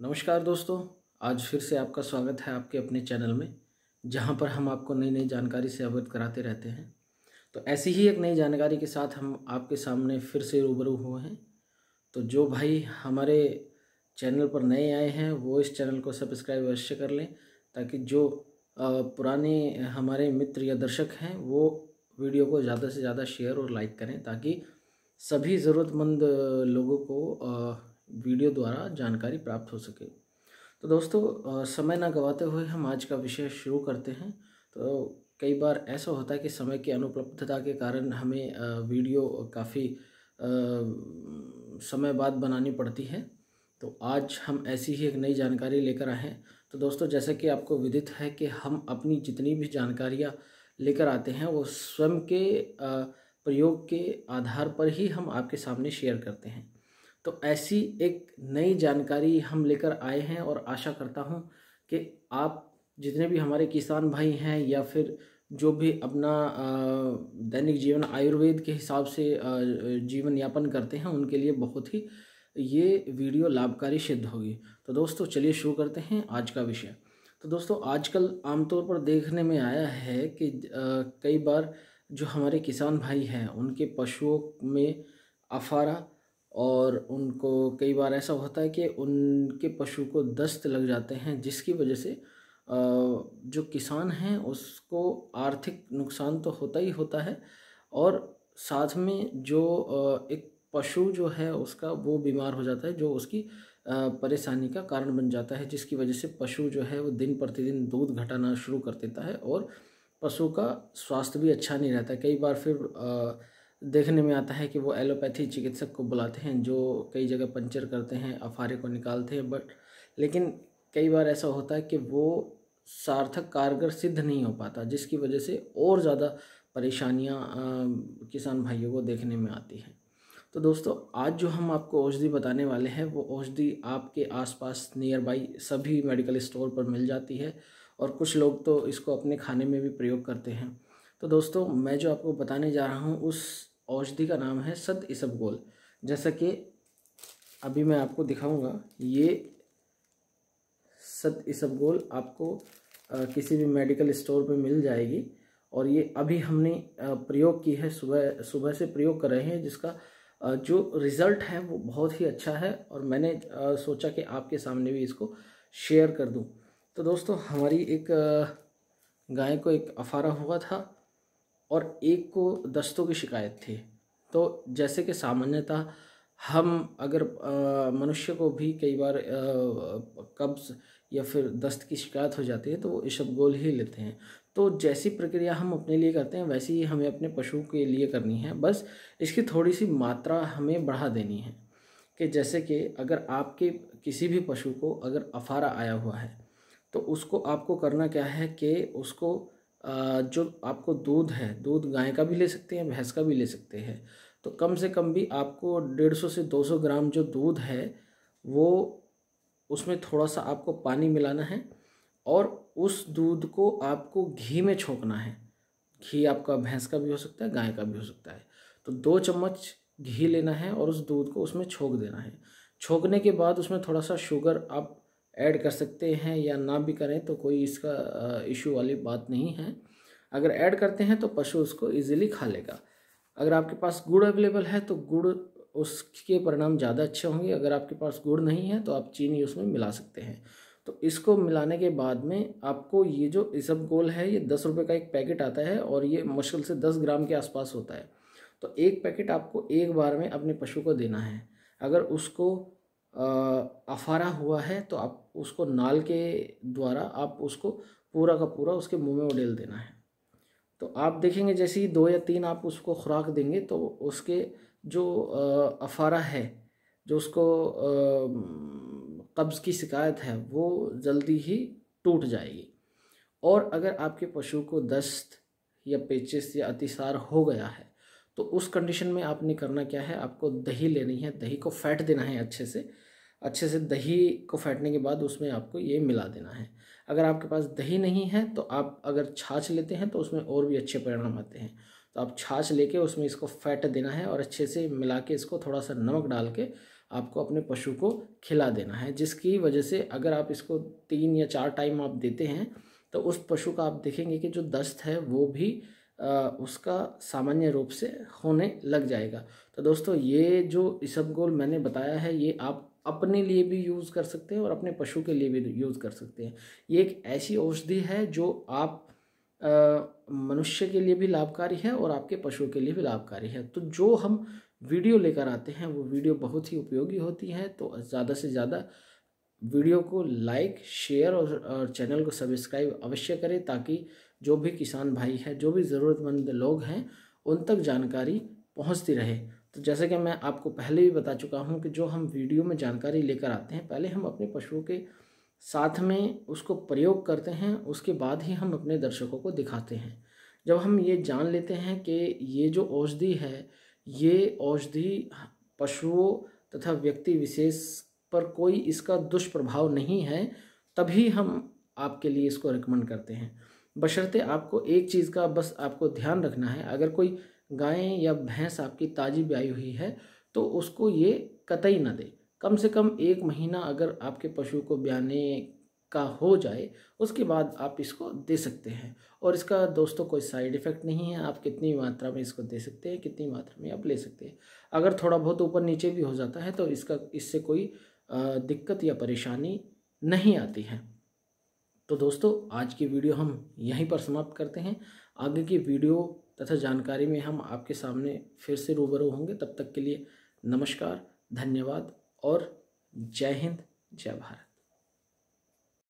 नमस्कार दोस्तों आज फिर से आपका स्वागत है आपके अपने चैनल में जहाँ पर हम आपको नई नई जानकारी से अवगत कराते रहते हैं तो ऐसी ही एक नई जानकारी के साथ हम आपके सामने फिर से रूबरू हुए हैं तो जो भाई हमारे चैनल पर नए आए हैं वो इस चैनल को सब्सक्राइब अवश्य कर लें ताकि जो पुराने हमारे मित्र या दर्शक हैं वो वीडियो को ज़्यादा से ज़्यादा शेयर और लाइक करें ताकि सभी ज़रूरतमंद लोगों को वीडियो द्वारा जानकारी प्राप्त हो सके तो दोस्तों समय ना गवाते हुए हम आज का विषय शुरू करते हैं तो कई बार ऐसा होता है कि समय की अनुपलब्धता के कारण हमें वीडियो काफ़ी समय बाद बनानी पड़ती है तो आज हम ऐसी ही एक नई जानकारी लेकर आए हैं तो दोस्तों जैसा कि आपको विदित है कि हम अपनी जितनी भी जानकारियाँ लेकर आते हैं वो स्वयं के प्रयोग के आधार पर ही हम आपके सामने शेयर करते हैं तो ऐसी एक नई जानकारी हम लेकर आए हैं और आशा करता हूँ कि आप जितने भी हमारे किसान भाई हैं या फिर जो भी अपना दैनिक जीवन आयुर्वेद के हिसाब से जीवन यापन करते हैं उनके लिए बहुत ही ये वीडियो लाभकारी सिद्ध होगी तो दोस्तों चलिए शुरू करते हैं आज का विषय तो दोस्तों आजकल आमतौर पर देखने में आया है कि कई बार जो हमारे किसान भाई हैं उनके पशुओं में अफारा और उनको कई बार ऐसा होता है कि उनके पशु को दस्त लग जाते हैं जिसकी वजह से जो किसान हैं उसको आर्थिक नुकसान तो होता ही होता है और साथ में जो एक पशु जो है उसका वो बीमार हो जाता है जो उसकी परेशानी का कारण बन जाता है जिसकी वजह से पशु जो है वो दिन प्रतिदिन दूध घटाना शुरू कर देता है और पशु का स्वास्थ्य भी अच्छा नहीं रहता कई बार फिर आ, देखने में आता है कि वो एलोपैथी चिकित्सक को बुलाते हैं जो कई जगह पंचर करते हैं अफारे को निकालते हैं बट लेकिन कई बार ऐसा होता है कि वो सार्थक कारगर सिद्ध नहीं हो पाता जिसकी वजह से और ज़्यादा परेशानियाँ किसान भाइयों को देखने में आती हैं तो दोस्तों आज जो हम आपको औषधि बताने वाले हैं वो औषधि आपके आसपास नियर बाई सभी मेडिकल स्टोर पर मिल जाती है और कुछ लोग तो इसको अपने खाने में भी प्रयोग करते हैं तो दोस्तों मैं जो आपको बताने जा रहा हूँ उस औषधि का नाम है सद इसबगोल जैसा कि अभी मैं आपको दिखाऊंगा ये सत इसबगोल आपको आ, किसी भी मेडिकल स्टोर पे मिल जाएगी और ये अभी हमने प्रयोग की है सुबह सुबह से प्रयोग कर रहे हैं जिसका आ, जो रिज़ल्ट है वो बहुत ही अच्छा है और मैंने सोचा कि आपके सामने भी इसको शेयर कर दूं तो दोस्तों हमारी एक गाय को एक अफारा हुआ था और एक को दस्तों की शिकायत थी तो जैसे कि सामान्यतः हम अगर मनुष्य को भी कई बार कब्ज या फिर दस्त की शिकायत हो जाती है तो वो इशबगोल ही लेते हैं तो जैसी प्रक्रिया हम अपने लिए करते हैं वैसी ही हमें अपने पशु के लिए करनी है बस इसकी थोड़ी सी मात्रा हमें बढ़ा देनी है कि जैसे कि अगर आपके किसी भी पशु को अगर अफारा आया हुआ है तो उसको आपको करना क्या है कि उसको जो आपको दूध है दूध गाय का भी ले सकते हैं भैंस का भी ले सकते हैं तो कम से कम भी आपको डेढ़ सौ से दो सौ ग्राम जो दूध है वो उसमें थोड़ा सा आपको पानी मिलाना है और उस दूध को आपको घी में छोंकना है घी आपका भैंस का भी हो सकता है गाय का भी हो सकता है तो दो चम्मच घी लेना है और उस दूध को उसमें छोंक देना है छोंकने के बाद उसमें थोड़ा सा शुगर आप ऐड कर सकते हैं या ना भी करें तो कोई इसका इशू वाली बात नहीं है अगर ऐड करते हैं तो पशु उसको ईजिली खा लेगा अगर आपके पास गुड़ अवेलेबल है तो गुड़ उसके परिणाम ज़्यादा अच्छे होंगे अगर आपके पास गुड़ नहीं है तो आप चीनी उसमें मिला सकते हैं तो इसको मिलाने के बाद में आपको ये जो इसब गोल है ये दस रुपये का एक पैकेट आता है और ये मुश्किल से दस ग्राम के आसपास होता है तो एक पैकेट आपको एक बार में अपने पशु को देना है अगर उसको अफारा हुआ है तो आप उसको नाल के द्वारा आप उसको पूरा का पूरा उसके मुंह में उडेल देना है तो आप देखेंगे जैसे ही दो या तीन आप उसको खुराक देंगे तो उसके जो अफारा है जो उसको कब्ज़ की शिकायत है वो जल्दी ही टूट जाएगी और अगर आपके पशु को दस्त या पेचिस या अतिसार हो गया है तो उस कंडीशन में आपने करना क्या है आपको दही लेनी है दही को फैट देना है अच्छे से अच्छे से दही को फेंटने के बाद उसमें आपको ये मिला देना है अगर आपके पास दही नहीं है तो आप अगर छाछ लेते हैं तो उसमें और भी अच्छे परिणाम आते हैं तो आप छाछ लेके उसमें इसको फैट देना है और अच्छे से मिला के इसको थोड़ा सा नमक डाल के आपको अपने पशु को खिला देना है जिसकी वजह से अगर आप इसको तीन या चार टाइम आप देते हैं तो उस पशु का आप देखेंगे कि जो दस्त है वो भी आ, उसका सामान्य रूप से होने लग जाएगा तो दोस्तों ये जो इसबगोल मैंने बताया है ये आप अपने लिए भी यूज़ कर सकते हैं और अपने पशु के लिए भी यूज़ कर सकते हैं ये एक ऐसी औषधि है जो आप मनुष्य के लिए भी लाभकारी है और आपके पशु के लिए भी लाभकारी है तो जो हम वीडियो लेकर आते हैं वो वीडियो बहुत ही उपयोगी होती है तो ज़्यादा से ज़्यादा वीडियो को लाइक शेयर और, और चैनल को सब्सक्राइब अवश्य करें ताकि जो भी किसान भाई है जो भी ज़रूरतमंद लोग हैं उन तक जानकारी पहुँचती रहे तो जैसे कि मैं आपको पहले भी बता चुका हूँ कि जो हम वीडियो में जानकारी लेकर आते हैं पहले हम अपने पशुओं के साथ में उसको प्रयोग करते हैं उसके बाद ही हम अपने दर्शकों को दिखाते हैं जब हम ये जान लेते हैं कि ये जो औषधि है ये औषधि पशुओं तथा व्यक्ति विशेष पर कोई इसका दुष्प्रभाव नहीं है तभी हम आपके लिए इसको रिकमेंड करते हैं बशर्ते आपको एक चीज़ का बस आपको ध्यान रखना है अगर कोई गायें या भैंस आपकी ताज़ी ब्याई हुई है तो उसको ये कतई ना दे कम से कम एक महीना अगर आपके पशु को ब्याने का हो जाए उसके बाद आप इसको दे सकते हैं और इसका दोस्तों कोई साइड इफ़ेक्ट नहीं है आप कितनी मात्रा में इसको दे सकते हैं कितनी मात्रा में आप ले सकते हैं अगर थोड़ा बहुत ऊपर नीचे भी हो जाता है तो इसका इससे कोई दिक्कत या परेशानी नहीं आती है तो दोस्तों आज की वीडियो हम यहीं पर समाप्त करते हैं आगे की वीडियो तथा जानकारी में हम आपके सामने फिर से रूबरू होंगे तब तक के लिए नमस्कार धन्यवाद और जय हिंद जय भारत